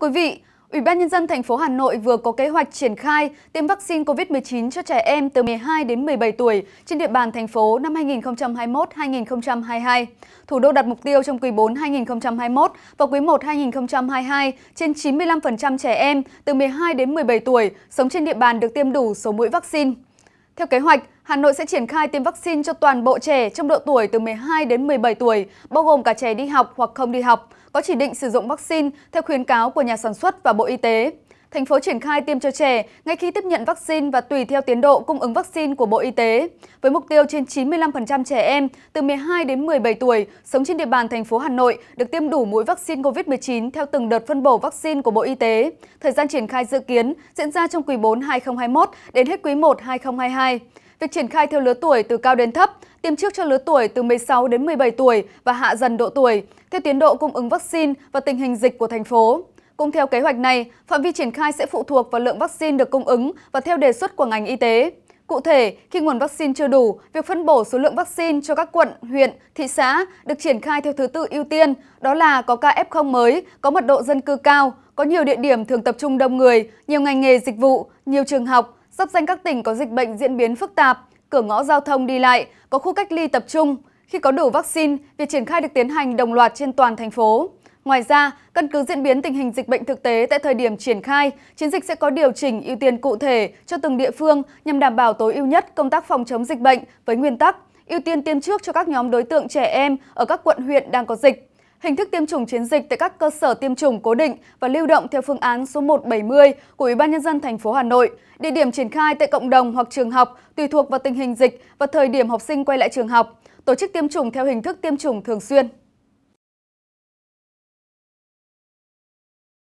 Thưa quý vị, Ủy ban Nhân dân thành phố Hà Nội vừa có kế hoạch triển khai tiêm vaccine COVID-19 cho trẻ em từ 12 đến 17 tuổi trên địa bàn thành phố năm 2021-2022. Thủ đô đặt mục tiêu trong quý 4 2021 và quý 1 2022 trên 95% trẻ em từ 12 đến 17 tuổi sống trên địa bàn được tiêm đủ số mũi vaccine. Theo kế hoạch, Hà Nội sẽ triển khai tiêm vaccine cho toàn bộ trẻ trong độ tuổi từ 12 đến 17 tuổi, bao gồm cả trẻ đi học hoặc không đi học, có chỉ định sử dụng vaccine theo khuyến cáo của nhà sản xuất và Bộ Y tế. Thành phố triển khai tiêm cho trẻ ngay khi tiếp nhận vaccine và tùy theo tiến độ cung ứng vaccine của Bộ Y tế, với mục tiêu trên 95% trẻ em từ 12 đến 17 tuổi sống trên địa bàn thành phố Hà Nội được tiêm đủ mũi vaccine COVID-19 theo từng đợt phân bổ vaccine của Bộ Y tế. Thời gian triển khai dự kiến diễn ra trong quý 4 2021 đến hết quý 1 2022. Việc triển khai theo lứa tuổi từ cao đến thấp, tiêm trước cho lứa tuổi từ 16 đến 17 tuổi và hạ dần độ tuổi, theo tiến độ cung ứng vaccine và tình hình dịch của thành phố. Cũng theo kế hoạch này, phạm vi triển khai sẽ phụ thuộc vào lượng vaccine được cung ứng và theo đề xuất của ngành y tế. Cụ thể, khi nguồn vaccine chưa đủ, việc phân bổ số lượng vaccine cho các quận, huyện, thị xã được triển khai theo thứ tự ưu tiên, đó là có ca F0 mới, có mật độ dân cư cao, có nhiều địa điểm thường tập trung đông người, nhiều ngành nghề dịch vụ, nhiều trường học, Sắp danh các tỉnh có dịch bệnh diễn biến phức tạp, cửa ngõ giao thông đi lại, có khu cách ly tập trung. Khi có đủ vaccine, việc triển khai được tiến hành đồng loạt trên toàn thành phố. Ngoài ra, căn cứ diễn biến tình hình dịch bệnh thực tế tại thời điểm triển khai, chiến dịch sẽ có điều chỉnh ưu tiên cụ thể cho từng địa phương nhằm đảm bảo tối ưu nhất công tác phòng chống dịch bệnh với nguyên tắc ưu tiên tiêm trước cho các nhóm đối tượng trẻ em ở các quận huyện đang có dịch. Hình thức tiêm chủng chiến dịch tại các cơ sở tiêm chủng cố định và lưu động theo phương án số 170 của Ủy ban nhân dân thành phố Hà Nội. Địa điểm triển khai tại cộng đồng hoặc trường học tùy thuộc vào tình hình dịch và thời điểm học sinh quay lại trường học. Tổ chức tiêm chủng theo hình thức tiêm chủng thường xuyên.